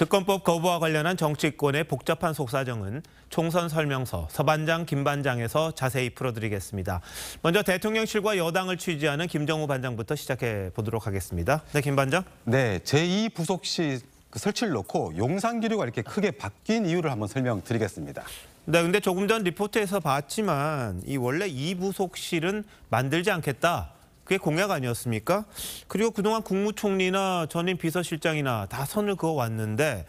특검법 거부와 관련한 정치권의 복잡한 속사정은 총선 설명서 서반장 김반장에서 자세히 풀어드리겠습니다. 먼저 대통령실과 여당을 취재하는 김정우 반장부터 시작해 보도록 하겠습니다. 네, 김 반장. 네, 제2부속실 그 설치를 놓고 용산기류가 이렇게 크게 바뀐 이유를 한번 설명드리겠습니다. 네, 근데 조금 전 리포트에서 봤지만 이 원래 2부속실은 만들지 않겠다. 그게 공약 아니었습니까? 그리고 그동안 국무총리나 전임 비서실장이나 다 선을 그어 왔는데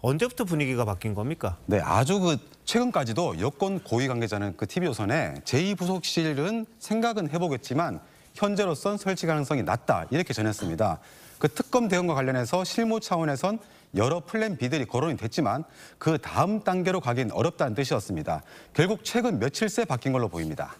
언제부터 분위기가 바뀐 겁니까? 네, 아주 그 최근까지도 여권 고위 관계자는 그 TV 조선에 제2부속실은 생각은 해보겠지만 현재로선 설치 가능성이 낮다 이렇게 전했습니다. 그 특검 대응과 관련해서 실무 차원에선 여러 플랜 B들이 거론이 됐지만 그 다음 단계로 가긴 어렵다는 뜻이었습니다. 결국 최근 며칠 새 바뀐 걸로 보입니다.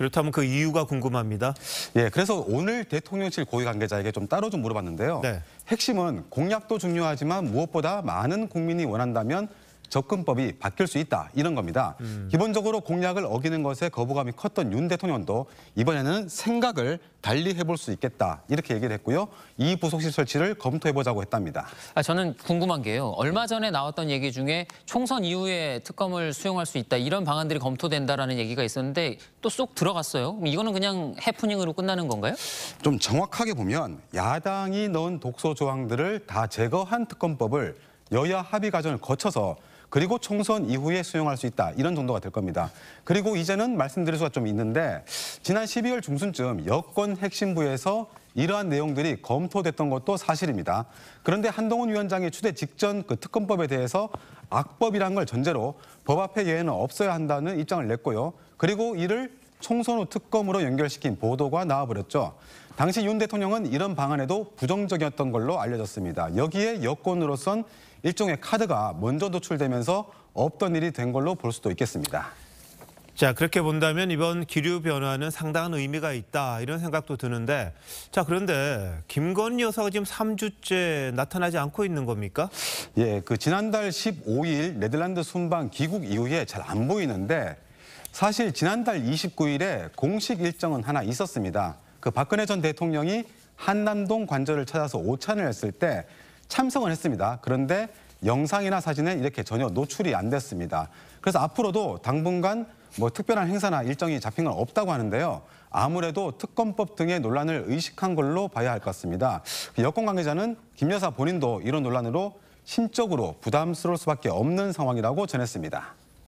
그렇다면 그 이유가 궁금합니다. 예, 그래서 오늘 대통령실 고위 관계자에게 좀 따로 좀 물어봤는데요. 네. 핵심은 공약도 중요하지만 무엇보다 많은 국민이 원한다면 접근법이 바뀔 수 있다 이런 겁니다. 음. 기본적으로 공약을 어기는 것에 거부감이 컸던 윤 대통령도 이번에는 생각을 달리 해볼 수 있겠다 이렇게 얘기를 했고요. 이 부속실 설치를 검토해보자고 했답니다. 아, 저는 궁금한 게요. 얼마 전에 나왔던 얘기 중에 총선 이후에 특검을 수용할 수 있다 이런 방안들이 검토된다라는 얘기가 있었는데 또 쏙 들어갔어요. 그럼 이거는 그냥 해프닝으로 끝나는 건가요? 좀 정확하게 보면 야당이 넣은 독소 조항들을 다 제거한 특검법을 여야 합의 과정을 거쳐서 그리고 총선 이후에 수용할 수 있다. 이런 정도가 될 겁니다. 그리고 이제는 말씀드릴 수가 좀 있는데 지난 12월 중순쯤 여권 핵심부에서 이러한 내용들이 검토됐던 것도 사실입니다. 그런데 한동훈 위원장의 추대 직전 그 특검법에 대해서 악법이란 걸 전제로 법 앞에 예외는 없어야 한다는 입장을 냈고요. 그리고 이를 총선 후 특검으로 연결시킨 보도가 나와버렸죠. 당시 윤 대통령은 이런 방안에도 부정적이었던 걸로 알려졌습니다. 여기에 여권으로선 일종의 카드가 먼저 노출되면서 없던 일이 된 걸로 볼 수도 있겠습니다. 자 그렇게 본다면 이번 기류 변화는 상당한 의미가 있다 이런 생각도 드는데 자 그런데 김건희 여사가 지금 3주째 나타나지 않고 있는 겁니까? 예, 그 지난달 15일 네덜란드 순방 귀국 이후에 잘 안 보이는데 사실 지난달 29일에 공식 일정은 하나 있었습니다. 그 박근혜 전 대통령이 한남동 관저를 찾아서 오찬을 했을 때 참석을 했습니다. 그런데 영상이나 사진은 이렇게 전혀 노출이 안 됐습니다. 그래서 앞으로도 당분간 뭐 특별한 행사나 일정이 잡힌 건 없다고 하는데요. 아무래도 특검법 등의 논란을 의식한 걸로 봐야 할 것 같습니다. 그 여권 관계자는 김 여사 본인도 이런 논란으로 심적으로 부담스러울 수밖에 없는 상황이라고 전했습니다.